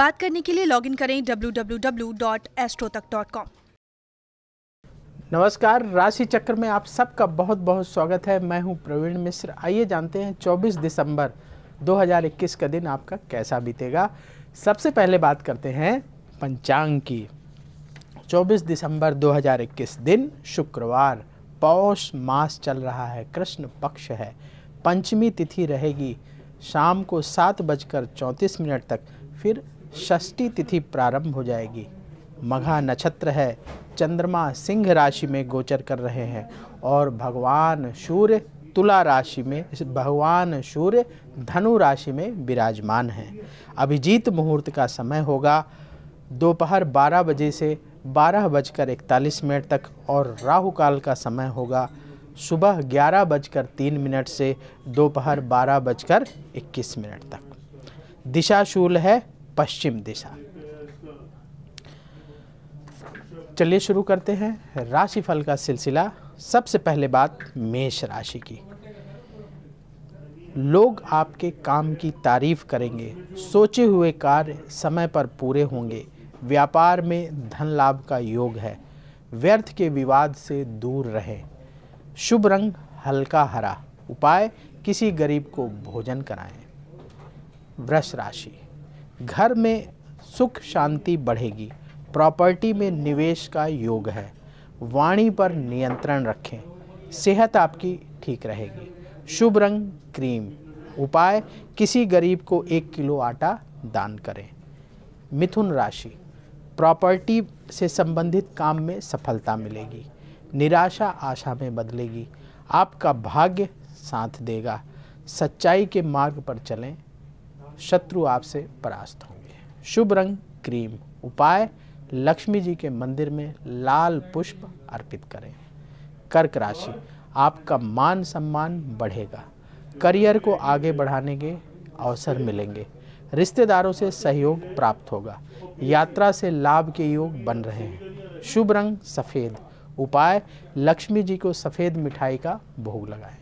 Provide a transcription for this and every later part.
बात करने के लिए लॉगिन करें www.astrotak.com नमस्कार राशि चक्र में आप सबका बहुत बहुत स्वागत है मैं हूं प्रवीण मिश्र आइए जानते हैं 24 दिसंबर 2021 का दिन आपका कैसा बीतेगा सबसे पहले बात करते हैं पंचांग की 24 दिसंबर 2021 दिन शुक्रवार पौष मास चल रहा है कृष्ण पक्ष है पंचमी तिथि रहेगी शाम को सात बजकर चौंतीस मिनट तक फिर षष्ठी तिथि प्रारंभ हो जाएगी मघा नक्षत्र है चंद्रमा सिंह राशि में गोचर कर रहे हैं और भगवान सूर्य तुला राशि में भगवान सूर्य धनु राशि में विराजमान हैं अभिजीत मुहूर्त का समय होगा दोपहर 12 बजे से बारह बजकर इकतालीस मिनट तक और राहु काल का समय होगा सुबह ग्यारह बजकर तीन मिनट से दोपहर बारह बजकर इक्कीस मिनट तक दिशाशूल है पश्चिम दिशा चलिए शुरू करते हैं राशिफल का सिलसिला सबसे पहले बात मेष राशि की लोग आपके काम की तारीफ करेंगे सोचे हुए कार्य समय पर पूरे होंगे व्यापार में धन लाभ का योग है व्यर्थ के विवाद से दूर रहें शुभ रंग हल्का हरा उपाय किसी गरीब को भोजन कराएं वृष राशि घर में सुख शांति बढ़ेगी प्रॉपर्टी में निवेश का योग है वाणी पर नियंत्रण रखें सेहत आपकी ठीक रहेगी शुभ रंग क्रीम उपाय किसी गरीब को एक किलो आटा दान करें मिथुन राशि प्रॉपर्टी से संबंधित काम में सफलता मिलेगी निराशा आशा में बदलेगी आपका भाग्य साथ देगा सच्चाई के मार्ग पर चलें शत्रु आपसे परास्त होंगे शुभ रंग क्रीम उपाय लक्ष्मी जी के मंदिर में लाल पुष्प अर्पित करें कर्क राशि आपका मान सम्मान बढ़ेगा करियर को आगे बढ़ाने के अवसर मिलेंगे रिश्तेदारों से सहयोग प्राप्त होगा यात्रा से लाभ के योग बन रहे हैं शुभ रंग सफ़ेद उपाय लक्ष्मी जी को सफ़ेद मिठाई का भोग लगाएं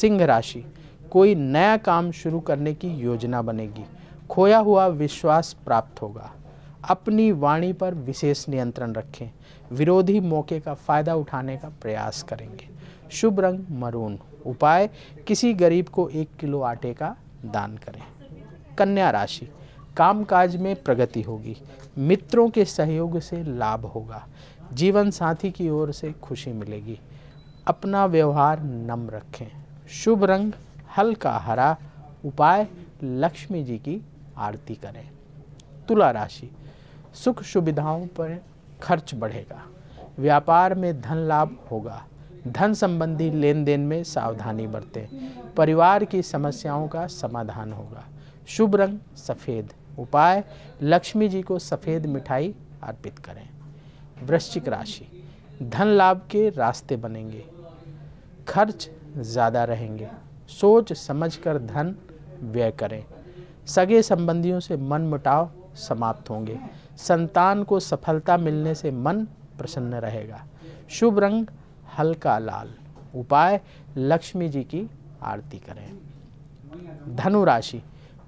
सिंह राशि कोई नया काम शुरू करने की योजना बनेगी खोया हुआ विश्वास प्राप्त होगा अपनी वाणी पर विशेष नियंत्रण रखें विरोधी मौके का फ़ायदा उठाने का प्रयास करेंगे शुभ रंग मरून उपाय किसी गरीब को एक किलो आटे का दान करें कन्या राशि कामकाज में प्रगति होगी मित्रों के सहयोग से लाभ होगा जीवन साथी की ओर से खुशी मिलेगी अपना व्यवहार नम रखें शुभ रंग हल्का हरा उपाय लक्ष्मी जी की आरती करें तुला राशि सुख सुविधाओं पर खर्च बढ़ेगा व्यापार में धन लाभ होगा धन संबंधी लेन देन में सावधानी बरतें परिवार की समस्याओं का समाधान होगा शुभ रंग सफ़ेद उपाय लक्ष्मी जी को सफ़ेद मिठाई अर्पित करें वृश्चिक राशि धन लाभ के रास्ते बनेंगे खर्च ज़्यादा रहेंगे सोच समझकर धन व्यय करें सगे संबंधियों से मन मुटाव समाप्त होंगे संतान को सफलता मिलने से मन प्रसन्न रहेगा शुभ रंग हल्का लाल उपाय लक्ष्मी जी की आरती करें धनु राशि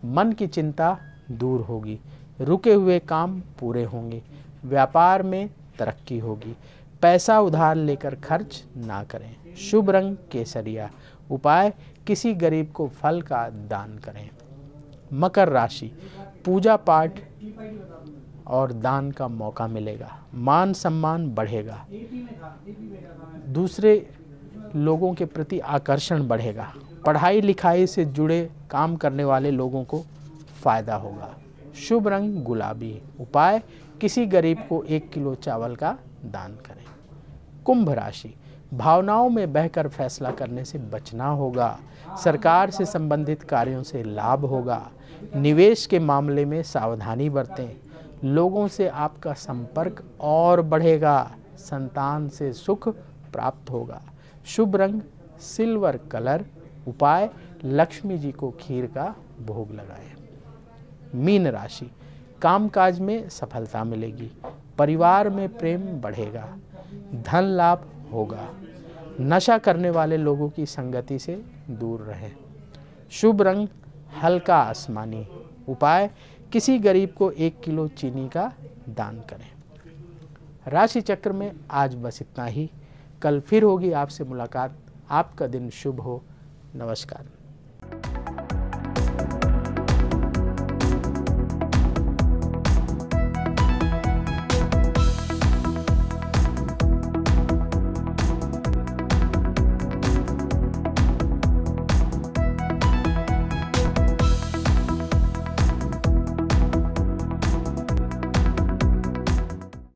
मन की चिंता दूर होगी रुके हुए काम पूरे होंगे व्यापार में तरक्की होगी पैसा उधार लेकर खर्च ना करें शुभ रंग केसरिया उपाय किसी गरीब को फल का दान करें मकर राशि पूजा पाठ और दान का मौका मिलेगा मान सम्मान बढ़ेगा दूसरे लोगों के प्रति आकर्षण बढ़ेगा पढ़ाई लिखाई से जुड़े काम करने वाले लोगों को फ़ायदा होगा शुभ रंग गुलाबी उपाय किसी गरीब को एक किलो चावल का दान करें कुंभ राशि भावनाओं में बहकर फैसला करने से बचना होगा सरकार से संबंधित कार्यों से लाभ होगा निवेश के मामले में सावधानी बरतें लोगों से आपका संपर्क और बढ़ेगा संतान से सुख प्राप्त होगा शुभ रंग सिल्वर कलर उपाय लक्ष्मी जी को खीर का भोग लगाएं मीन राशि कामकाज में सफलता मिलेगी परिवार में प्रेम बढ़ेगा धन लाभ होगा नशा करने वाले लोगों की संगति से दूर रहें शुभ रंग हल्का आसमानी उपाय किसी गरीब को एक किलो चीनी का दान करें राशि चक्र में आज बस इतना ही कल फिर होगी आपसे मुलाकात आपका दिन शुभ हो नमस्कार